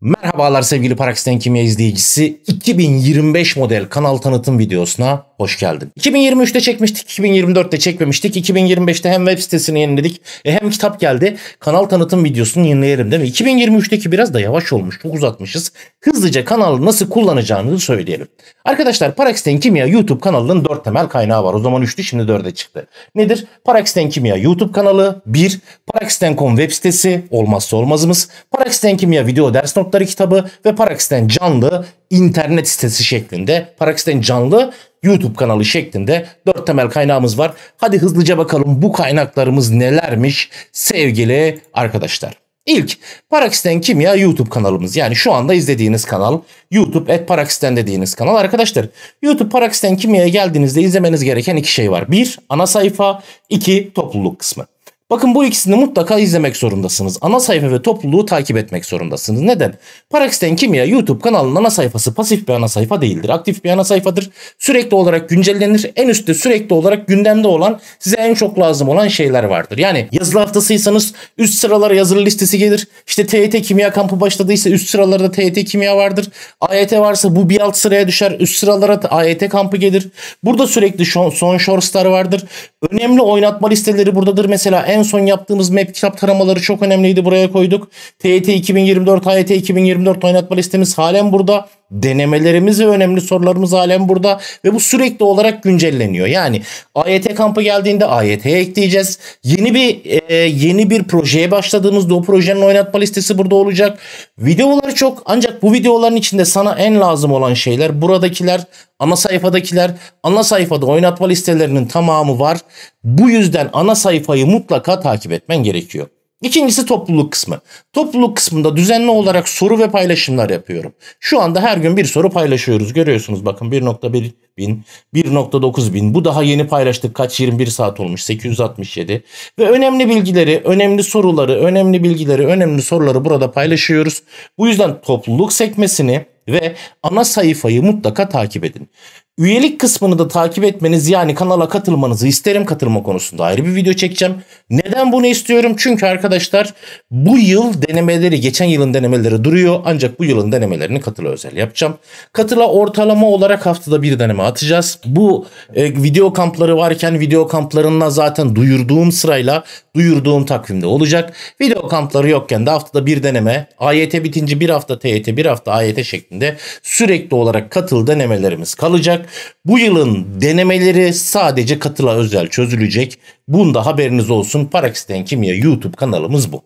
Merhabalar sevgili Paraksiten Kimya izleyicisi. 2025 model kanal tanıtım videosuna Hoş geldin. 2023'te çekmiştik, 2024'te çekmemiştik. 2025'te hem web sitesini yeniledik e, hem kitap geldi. Kanal tanıtım videosunu yenileyelim değil mi? 2023'teki biraz da yavaş olmuş, çok uzatmışız. Hızlıca kanalı nasıl kullanacağınızı söyleyelim. Arkadaşlar Paraxten Kimya YouTube kanalının 4 temel kaynağı var. O zaman 3'tü şimdi 4'e çıktı. Nedir? Paraxten Kimya YouTube kanalı 1. Paraxten.com web sitesi olmazsa olmazımız. Paraxten Kimya video ders notları kitabı ve Paraxten canlı internet sitesi şeklinde. Paraxten canlı YouTube kanalı şeklinde 4 temel kaynağımız var. Hadi hızlıca bakalım bu kaynaklarımız nelermiş sevgili arkadaşlar. İlk Paraksten Kimya YouTube kanalımız. Yani şu anda izlediğiniz kanal YouTube et Paraksten dediğiniz kanal. Arkadaşlar YouTube Paraksten Kimya'ya geldiğinizde izlemeniz gereken iki şey var. Bir ana sayfa, iki topluluk kısmı. Bakın bu ikisini mutlaka izlemek zorundasınız. Ana sayfa ve topluluğu takip etmek zorundasınız. Neden? Paraksten Kimya YouTube kanalının ana sayfası pasif bir ana sayfa değildir. Aktif bir ana sayfadır. Sürekli olarak güncellenir. En üstte sürekli olarak gündemde olan size en çok lazım olan şeyler vardır. Yani yazılı haftasıysanız üst sıralara yazılı listesi gelir. İşte TYT Kimya kampı başladıysa üst sıralarda TYT Kimya vardır. AYT varsa bu bir alt sıraya düşer. Üst sıralara AYT kampı gelir. Burada sürekli son shortslar vardır. Önemli oynatma listeleri buradadır. Mesela en en son yaptığımız map kitap taramaları çok önemliydi. Buraya koyduk. TET 2024, HYT 2024 oynatma listemiz halen burada denemelerimiz ve önemli sorularımız halen burada ve bu sürekli olarak güncelleniyor. Yani AYT kampı geldiğinde AYT'ye ekleyeceğiz. Yeni bir e, yeni bir projeye başladığımızda o projenin oynatma listesi burada olacak. Videoları çok ancak bu videoların içinde sana en lazım olan şeyler buradakiler, ana sayfadakiler, ana sayfada oynatma listelerinin tamamı var. Bu yüzden ana sayfayı mutlaka takip etmen gerekiyor. İkincisi topluluk kısmı. Topluluk kısmında düzenli olarak soru ve paylaşımlar yapıyorum. Şu anda her gün bir soru paylaşıyoruz. Görüyorsunuz bakın 1.1 bin, 1.9 bin. Bu daha yeni paylaştık. Kaç 21 saat olmuş? 867. Ve önemli bilgileri, önemli soruları, önemli bilgileri, önemli soruları burada paylaşıyoruz. Bu yüzden topluluk sekmesini ve ana sayfayı mutlaka takip edin. Üyelik kısmını da takip etmeniz yani kanala katılmanızı isterim. Katılma konusunda ayrı bir video çekeceğim. Neden bunu istiyorum? Çünkü arkadaşlar bu yıl denemeleri, geçen yılın denemeleri duruyor. Ancak bu yılın denemelerini katıla özel yapacağım. Katıla ortalama olarak haftada bir deneme atacağız. Bu e, video kampları varken video kamplarına zaten duyurduğum sırayla duyurduğum takvimde olacak. Video kampları yokken de haftada bir deneme, AYT bitince bir hafta TYT, bir hafta AYT şeklinde sürekli olarak katıl denemelerimiz kalacak. Bu yılın denemeleri sadece katıla özel çözülecek. Bunda haberiniz olsun. Paraxten Kimya YouTube kanalımız bu.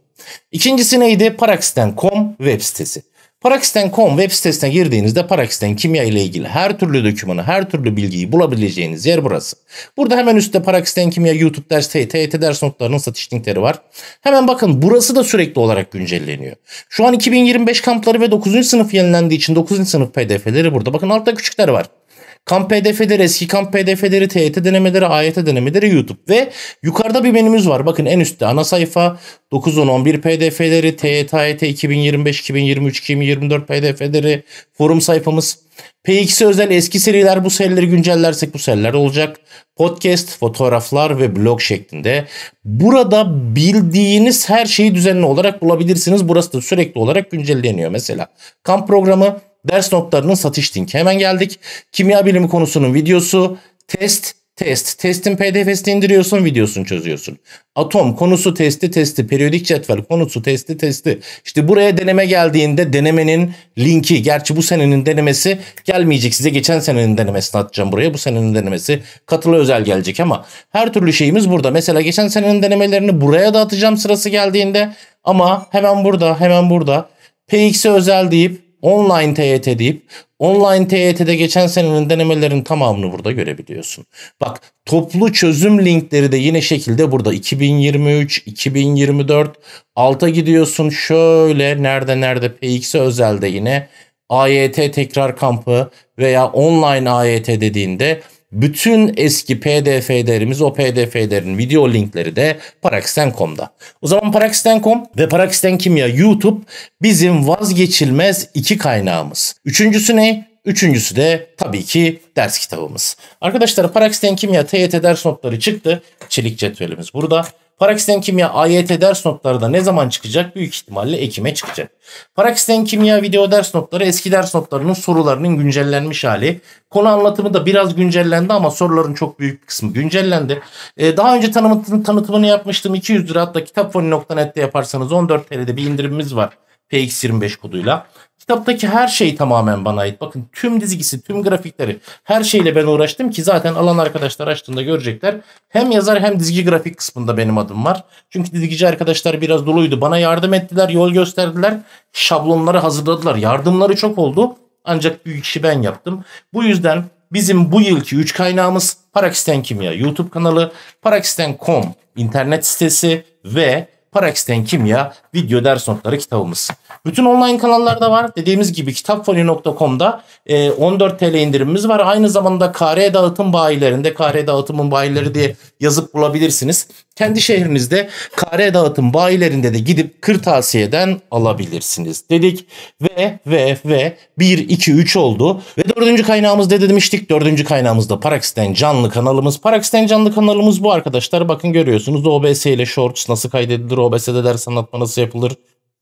İkincisi neydi? Paraxten.com web sitesi. Paraxten.com web sitesine girdiğinizde Paraxten kimya ile ilgili her türlü dokümanı, her türlü bilgiyi bulabileceğiniz yer burası. Burada hemen üstte Paraxten kimya YouTube ders, TYT ders notlarının satış linkleri var. Hemen bakın burası da sürekli olarak güncelleniyor. Şu an 2025 kampları ve 9. sınıf yenilendiği için 9. sınıf PDF'leri burada. Bakın altta küçükler var. Kamp PDF'leri, eski kamp PDF'leri, TYT denemeleri, AYT denemeleri YouTube. Ve yukarıda bir menümüz var. Bakın en üstte ana sayfa 9, 10, 11 PDF'leri, TYT, AYT 2025, 2023, 2024 PDF'leri, forum sayfamız. PX'e özel eski seriler bu serileri güncellersek bu seriler olacak. Podcast, fotoğraflar ve blog şeklinde. Burada bildiğiniz her şeyi düzenli olarak bulabilirsiniz. Burası da sürekli olarak güncelleniyor mesela. Kamp programı ders notlarının satış linki. Hemen geldik. Kimya bilimi konusunun videosu, test, test. Testin pdf'sini indiriyorsun, videosunu çözüyorsun. Atom konusu testi testi, periyodik cetvel konusu testi testi. İşte buraya deneme geldiğinde denemenin linki. Gerçi bu senenin denemesi gelmeyecek. Size geçen senenin denemesini atacağım buraya. Bu senenin denemesi katılı özel gelecek ama her türlü şeyimiz burada. Mesela geçen senenin denemelerini buraya da atacağım sırası geldiğinde. Ama hemen burada, hemen burada. PX'e özel deyip Online TYT e deyip online TYT'de e geçen senenin denemelerin tamamını burada görebiliyorsun. Bak toplu çözüm linkleri de yine şekilde burada 2023, 2024 alta gidiyorsun şöyle nerede nerede PX'e özelde yine AYT tekrar kampı veya online AYT dediğinde bütün eski pdf'lerimiz o pdf'lerin video linkleri de Parakisten.com'da. O zaman Parakisten.com ve Parakisten Kimya YouTube bizim vazgeçilmez iki kaynağımız. Üçüncüsü ne? Üçüncüsü de tabii ki ders kitabımız. Arkadaşlar Paraksten Kimya TYT ders notları çıktı. Çelik cetvelimiz burada. Parakisten kimya AYT ders notları da ne zaman çıkacak? Büyük ihtimalle Ekim'e çıkacak. Parakisten kimya video ders notları eski ders notlarının sorularının güncellenmiş hali. Konu anlatımı da biraz güncellendi ama soruların çok büyük kısmı güncellendi. Ee, daha önce tanıtımını, tanıtımını yapmıştım. 200 lira hatta kitapfoni.net'te yaparsanız 14 TL'de bir indirimimiz var. PX25 koduyla. Kitaptaki her şey tamamen bana ait. Bakın tüm dizgisi, tüm grafikleri, her şeyle ben uğraştım ki zaten alan arkadaşlar açtığında görecekler. Hem yazar hem dizgi grafik kısmında benim adım var. Çünkü dizgici arkadaşlar biraz doluydu. Bana yardım ettiler, yol gösterdiler. Şablonları hazırladılar. Yardımları çok oldu. Ancak büyük işi ben yaptım. Bu yüzden bizim bu yılki 3 kaynağımız Parakisten Kimya YouTube kanalı, parakisten.com internet sitesi ve Parakisten Kimya video ders notları kitabımız. Bütün online kanallarda var. Dediğimiz gibi kitapfoni.com'da 14 e, TL indirimimiz var. Aynı zamanda kare dağıtım bayilerinde kare dağıtımın bayileri diye yazıp bulabilirsiniz. Kendi şehrinizde kare dağıtım bayilerinde de gidip kırtasiyeden alabilirsiniz dedik. Ve ve ve 1, 2, 3 oldu. Ve dördüncü kaynağımız ne demiştik? Dördüncü kaynağımız da Parax'ten canlı kanalımız. Parax'ten canlı kanalımız bu arkadaşlar. Bakın görüyorsunuz OBS ile Shorts nasıl kaydedilir? OBS'de ders anlatma nasıl yapılır?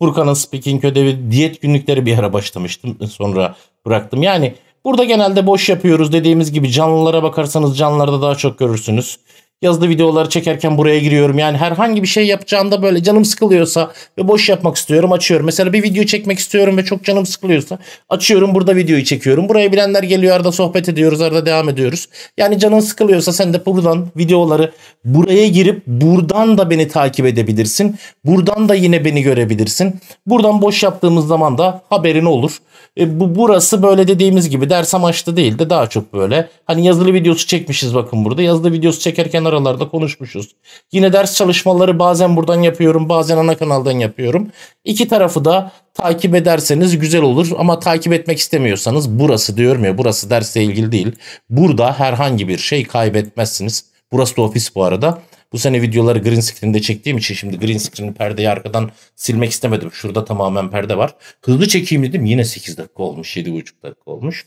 Furkan'ın speaking ödevi diyet günlükleri bir ara başlamıştım. Sonra bıraktım. Yani burada genelde boş yapıyoruz dediğimiz gibi canlılara bakarsanız canlılarda daha çok görürsünüz. Yazılı videoları çekerken buraya giriyorum. Yani herhangi bir şey yapacağımda böyle canım sıkılıyorsa ve boş yapmak istiyorum açıyorum. Mesela bir video çekmek istiyorum ve çok canım sıkılıyorsa açıyorum burada videoyu çekiyorum. Buraya bilenler geliyor arada sohbet ediyoruz arada devam ediyoruz. Yani canın sıkılıyorsa sen de buradan videoları buraya girip buradan da beni takip edebilirsin. Buradan da yine beni görebilirsin. Buradan boş yaptığımız zaman da haberin olur. E, bu burası böyle dediğimiz gibi ders amaçlı değil de daha çok böyle hani yazılı videosu çekmişiz bakın burada. Yazılı videosu çekerken aralarda konuşmuşuz. Yine ders çalışmaları bazen buradan yapıyorum bazen ana kanaldan yapıyorum. İki tarafı da takip ederseniz güzel olur ama takip etmek istemiyorsanız burası diyorum ya burası dersle ilgili değil. Burada herhangi bir şey kaybetmezsiniz. Burası da ofis bu arada. Bu sene videoları green screen'de çektiğim için şimdi green screen'i perdeyi arkadan silmek istemedim. Şurada tamamen perde var. Hızlı çekeyim dedim yine 8 dakika olmuş 7,5 dakika olmuş.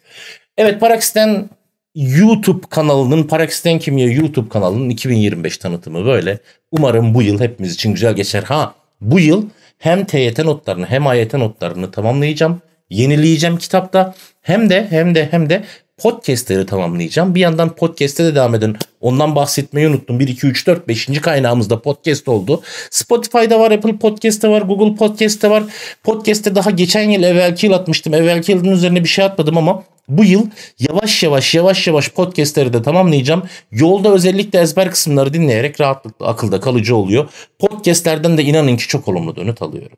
Evet Parax'ten YouTube kanalının Paraksiten Kimya YouTube kanalının 2025 tanıtımı böyle. Umarım bu yıl hepimiz için güzel geçer. Ha bu yıl hem TYT notlarını hem AYT notlarını tamamlayacağım. Yenileyeceğim kitapta. Hem de hem de hem de podcastleri tamamlayacağım. Bir yandan podcast'e de devam edin. Ondan bahsetmeyi unuttum. 1, 2, 3, 4, 5. kaynağımızda podcast oldu. Spotify'da var, Apple Podcast'te var, Google Podcast'te var. Podcast'te daha geçen yıl evvelki yıl atmıştım. Evvelki yılın üzerine bir şey atmadım ama bu yıl yavaş yavaş yavaş yavaş podcastleri de tamamlayacağım. Yolda özellikle ezber kısımları dinleyerek rahatlıkla akılda kalıcı oluyor. Podcastlerden de inanın ki çok olumlu dönüt alıyorum.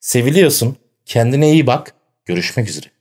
Seviliyorsun. Kendine iyi bak. Görüşmek üzere.